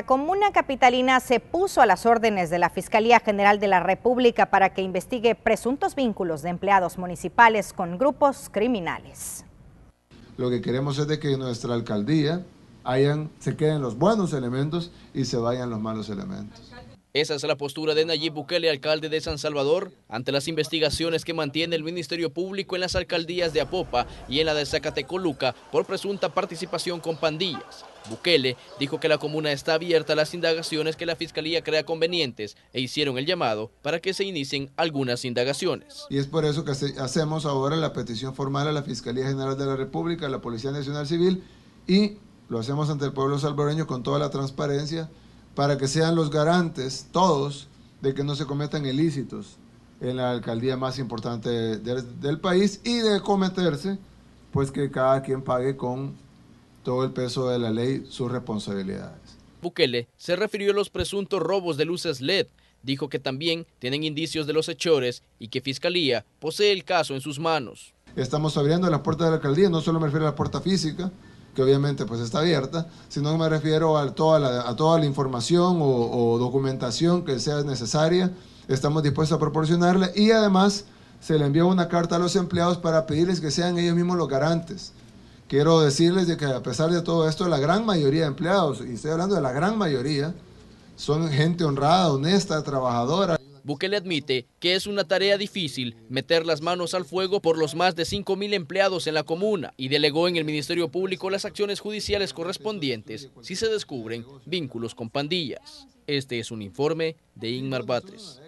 La comuna capitalina se puso a las órdenes de la Fiscalía General de la República para que investigue presuntos vínculos de empleados municipales con grupos criminales. Lo que queremos es de que nuestra alcaldía se queden los buenos elementos y se vayan los malos elementos. Esa es la postura de Nayib Bukele, alcalde de San Salvador, ante las investigaciones que mantiene el Ministerio Público en las alcaldías de Apopa y en la de Zacatecoluca por presunta participación con pandillas. Bukele dijo que la comuna está abierta a las indagaciones que la Fiscalía crea convenientes e hicieron el llamado para que se inicien algunas indagaciones. Y es por eso que hacemos ahora la petición formal a la Fiscalía General de la República, a la Policía Nacional Civil y lo hacemos ante el pueblo salvadoreño con toda la transparencia para que sean los garantes, todos, de que no se cometan ilícitos en la alcaldía más importante del país y de cometerse, pues que cada quien pague con todo el peso de la ley sus responsabilidades. Bukele se refirió a los presuntos robos de luces LED. Dijo que también tienen indicios de los hechores y que Fiscalía posee el caso en sus manos. Estamos abriendo las puertas de la alcaldía, no solo me refiero a la puerta física, obviamente pues está abierta, si no me refiero a toda la, a toda la información o, documentación que sea necesaria, estamos dispuestos a proporcionarla y además se le envió una carta a los empleados para pedirles que sean ellos mismos los garantes. Quiero decirles que a pesar de todo esto, la gran mayoría de empleados, y estoy hablando de la gran mayoría, son gente honrada, honesta, trabajadora, Bukele admite que es una tarea difícil meter las manos al fuego por los más de 5.000 empleados en la comuna y delegó en el Ministerio Público las acciones judiciales correspondientes si se descubren vínculos con pandillas. Este es un informe de Ingmar Batres.